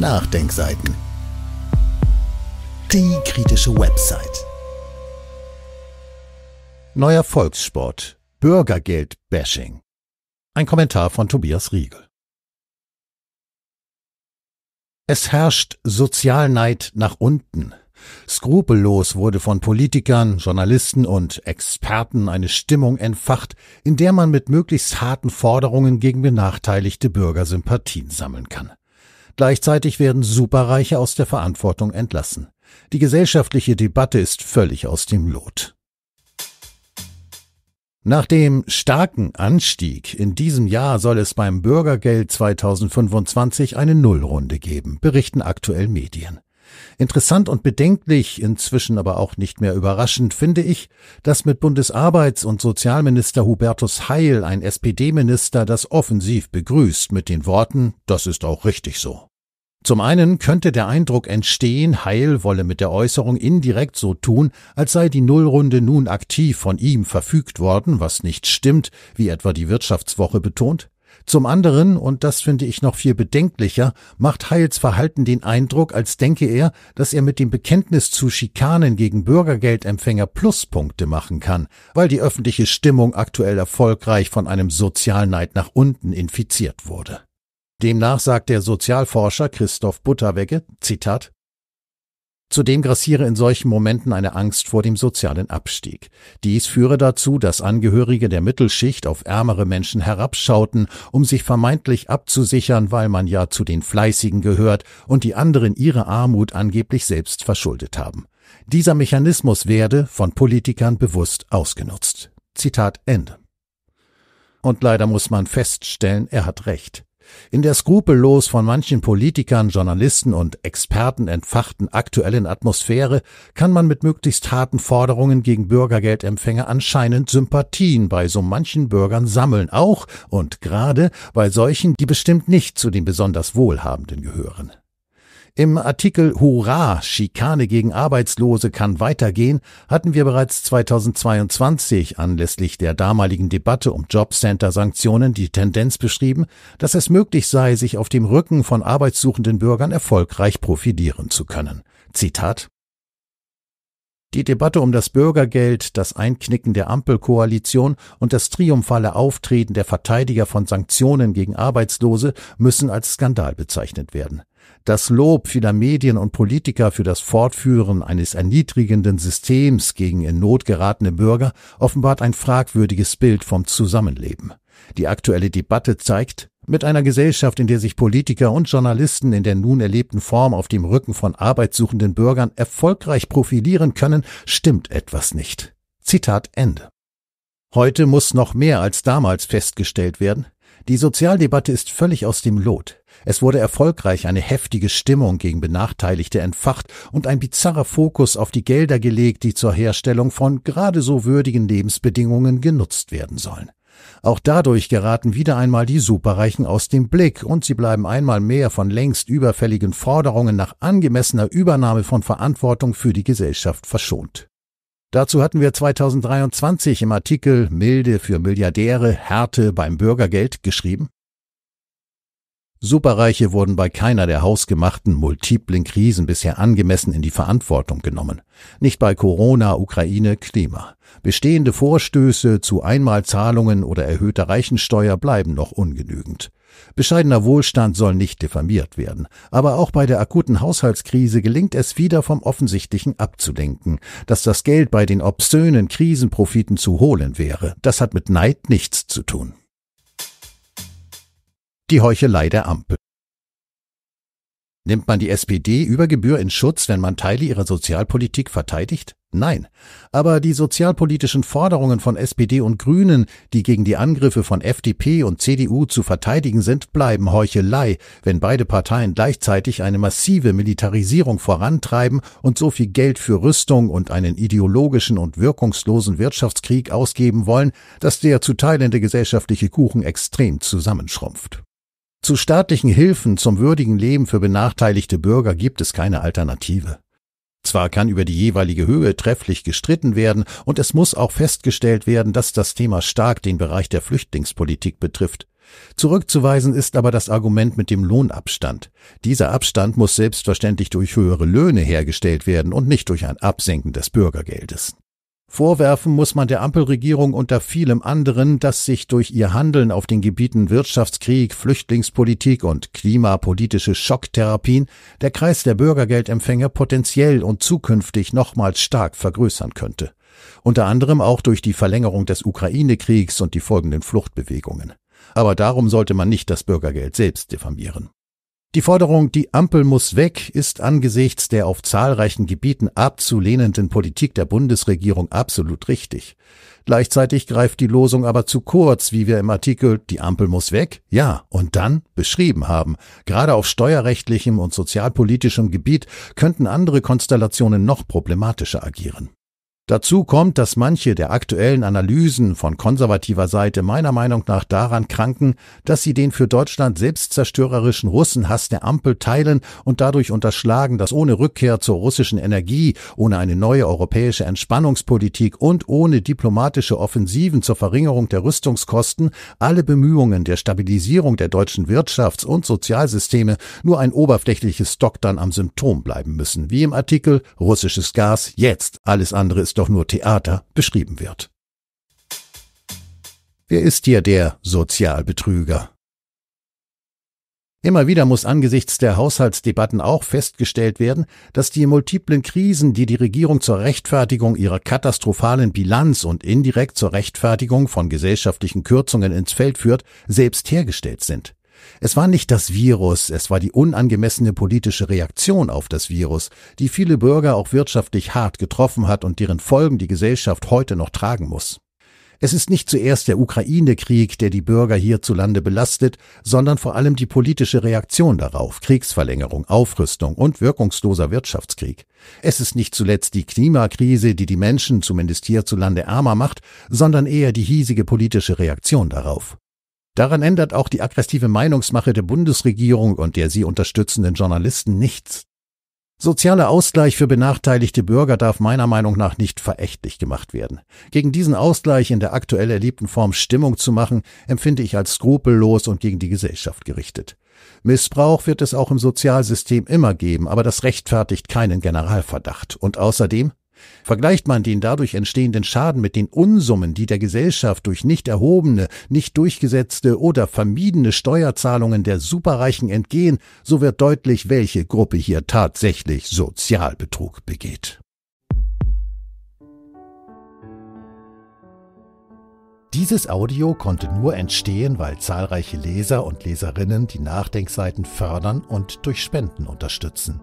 Nachdenkseiten. Die kritische Website. Neuer Volkssport. Bürgergeld-Bashing. Ein Kommentar von Tobias Riegel. Es herrscht Sozialneid nach unten. Skrupellos wurde von Politikern, Journalisten und Experten eine Stimmung entfacht, in der man mit möglichst harten Forderungen gegen benachteiligte Bürger Sympathien sammeln kann. Gleichzeitig werden Superreiche aus der Verantwortung entlassen. Die gesellschaftliche Debatte ist völlig aus dem Lot. Nach dem starken Anstieg in diesem Jahr soll es beim Bürgergeld 2025 eine Nullrunde geben, berichten aktuell Medien. Interessant und bedenklich, inzwischen aber auch nicht mehr überraschend, finde ich, dass mit Bundesarbeits- und Sozialminister Hubertus Heil ein SPD-Minister das offensiv begrüßt mit den Worten, das ist auch richtig so. Zum einen könnte der Eindruck entstehen, Heil wolle mit der Äußerung indirekt so tun, als sei die Nullrunde nun aktiv von ihm verfügt worden, was nicht stimmt, wie etwa die Wirtschaftswoche betont. Zum anderen, und das finde ich noch viel bedenklicher, macht Heils Verhalten den Eindruck, als denke er, dass er mit dem Bekenntnis zu Schikanen gegen Bürgergeldempfänger Pluspunkte machen kann, weil die öffentliche Stimmung aktuell erfolgreich von einem Sozialneid nach unten infiziert wurde. Demnach sagt der Sozialforscher Christoph Butterwegge, Zitat, Zudem grassiere in solchen Momenten eine Angst vor dem sozialen Abstieg. Dies führe dazu, dass Angehörige der Mittelschicht auf ärmere Menschen herabschauten, um sich vermeintlich abzusichern, weil man ja zu den Fleißigen gehört und die anderen ihre Armut angeblich selbst verschuldet haben. Dieser Mechanismus werde von Politikern bewusst ausgenutzt. Zitat Ende. Und leider muss man feststellen, er hat recht. In der skrupellos von manchen Politikern, Journalisten und Experten entfachten aktuellen Atmosphäre kann man mit möglichst harten Forderungen gegen Bürgergeldempfänger anscheinend Sympathien bei so manchen Bürgern sammeln, auch und gerade bei solchen, die bestimmt nicht zu den besonders Wohlhabenden gehören. Im Artikel Hurra, Schikane gegen Arbeitslose kann weitergehen, hatten wir bereits 2022 anlässlich der damaligen Debatte um Jobcenter-Sanktionen die Tendenz beschrieben, dass es möglich sei, sich auf dem Rücken von arbeitssuchenden Bürgern erfolgreich profilieren zu können. Zitat die Debatte um das Bürgergeld, das Einknicken der Ampelkoalition und das triumphale Auftreten der Verteidiger von Sanktionen gegen Arbeitslose müssen als Skandal bezeichnet werden. Das Lob vieler Medien und Politiker für das Fortführen eines erniedrigenden Systems gegen in Not geratene Bürger offenbart ein fragwürdiges Bild vom Zusammenleben. Die aktuelle Debatte zeigt, mit einer Gesellschaft, in der sich Politiker und Journalisten in der nun erlebten Form auf dem Rücken von arbeitssuchenden Bürgern erfolgreich profilieren können, stimmt etwas nicht. Zitat Ende. Heute muss noch mehr als damals festgestellt werden. Die Sozialdebatte ist völlig aus dem Lot. Es wurde erfolgreich eine heftige Stimmung gegen Benachteiligte entfacht und ein bizarrer Fokus auf die Gelder gelegt, die zur Herstellung von gerade so würdigen Lebensbedingungen genutzt werden sollen. Auch dadurch geraten wieder einmal die Superreichen aus dem Blick und sie bleiben einmal mehr von längst überfälligen Forderungen nach angemessener Übernahme von Verantwortung für die Gesellschaft verschont. Dazu hatten wir 2023 im Artikel Milde für Milliardäre, Härte beim Bürgergeld geschrieben. Superreiche wurden bei keiner der hausgemachten multiplen Krisen bisher angemessen in die Verantwortung genommen. Nicht bei Corona, Ukraine, Klima. Bestehende Vorstöße zu Einmalzahlungen oder erhöhter Reichensteuer bleiben noch ungenügend. Bescheidener Wohlstand soll nicht diffamiert werden. Aber auch bei der akuten Haushaltskrise gelingt es wieder vom Offensichtlichen abzulenken. Dass das Geld bei den obszönen Krisenprofiten zu holen wäre, das hat mit Neid nichts zu tun. Die Heuchelei der Ampel. Nimmt man die SPD über Gebühr in Schutz, wenn man Teile ihrer Sozialpolitik verteidigt? Nein. Aber die sozialpolitischen Forderungen von SPD und Grünen, die gegen die Angriffe von FDP und CDU zu verteidigen sind, bleiben Heuchelei, wenn beide Parteien gleichzeitig eine massive Militarisierung vorantreiben und so viel Geld für Rüstung und einen ideologischen und wirkungslosen Wirtschaftskrieg ausgeben wollen, dass der zu teilende gesellschaftliche Kuchen extrem zusammenschrumpft. Zu staatlichen Hilfen zum würdigen Leben für benachteiligte Bürger gibt es keine Alternative. Zwar kann über die jeweilige Höhe trefflich gestritten werden, und es muss auch festgestellt werden, dass das Thema stark den Bereich der Flüchtlingspolitik betrifft. Zurückzuweisen ist aber das Argument mit dem Lohnabstand. Dieser Abstand muss selbstverständlich durch höhere Löhne hergestellt werden und nicht durch ein Absenken des Bürgergeldes. Vorwerfen muss man der Ampelregierung unter vielem anderen, dass sich durch ihr Handeln auf den Gebieten Wirtschaftskrieg, Flüchtlingspolitik und klimapolitische Schocktherapien der Kreis der Bürgergeldempfänger potenziell und zukünftig nochmals stark vergrößern könnte. Unter anderem auch durch die Verlängerung des Ukraine-Kriegs und die folgenden Fluchtbewegungen. Aber darum sollte man nicht das Bürgergeld selbst diffamieren. Die Forderung, die Ampel muss weg, ist angesichts der auf zahlreichen Gebieten abzulehnenden Politik der Bundesregierung absolut richtig. Gleichzeitig greift die Losung aber zu kurz, wie wir im Artikel Die Ampel muss weg, ja, und dann beschrieben haben. Gerade auf steuerrechtlichem und sozialpolitischem Gebiet könnten andere Konstellationen noch problematischer agieren. Dazu kommt, dass manche der aktuellen Analysen von konservativer Seite meiner Meinung nach daran kranken, dass sie den für Deutschland selbstzerstörerischen Russenhass der Ampel teilen und dadurch unterschlagen, dass ohne Rückkehr zur russischen Energie, ohne eine neue europäische Entspannungspolitik und ohne diplomatische Offensiven zur Verringerung der Rüstungskosten alle Bemühungen der Stabilisierung der deutschen Wirtschafts- und Sozialsysteme nur ein oberflächliches Doktern am Symptom bleiben müssen, wie im Artikel Russisches Gas jetzt, alles andere ist ist doch nur Theater, beschrieben wird. Wer ist hier der Sozialbetrüger? Immer wieder muss angesichts der Haushaltsdebatten auch festgestellt werden, dass die multiplen Krisen, die die Regierung zur Rechtfertigung ihrer katastrophalen Bilanz und indirekt zur Rechtfertigung von gesellschaftlichen Kürzungen ins Feld führt, selbst hergestellt sind. Es war nicht das Virus, es war die unangemessene politische Reaktion auf das Virus, die viele Bürger auch wirtschaftlich hart getroffen hat und deren Folgen die Gesellschaft heute noch tragen muss. Es ist nicht zuerst der Ukraine-Krieg, der die Bürger hierzulande belastet, sondern vor allem die politische Reaktion darauf, Kriegsverlängerung, Aufrüstung und wirkungsloser Wirtschaftskrieg. Es ist nicht zuletzt die Klimakrise, die die Menschen zumindest hierzulande ärmer macht, sondern eher die hiesige politische Reaktion darauf. Daran ändert auch die aggressive Meinungsmache der Bundesregierung und der sie unterstützenden Journalisten nichts. Sozialer Ausgleich für benachteiligte Bürger darf meiner Meinung nach nicht verächtlich gemacht werden. Gegen diesen Ausgleich in der aktuell erlebten Form Stimmung zu machen, empfinde ich als skrupellos und gegen die Gesellschaft gerichtet. Missbrauch wird es auch im Sozialsystem immer geben, aber das rechtfertigt keinen Generalverdacht. Und außerdem, Vergleicht man den dadurch entstehenden Schaden mit den Unsummen, die der Gesellschaft durch nicht erhobene, nicht durchgesetzte oder vermiedene Steuerzahlungen der Superreichen entgehen, so wird deutlich, welche Gruppe hier tatsächlich Sozialbetrug begeht. Dieses Audio konnte nur entstehen, weil zahlreiche Leser und Leserinnen die Nachdenkseiten fördern und durch Spenden unterstützen.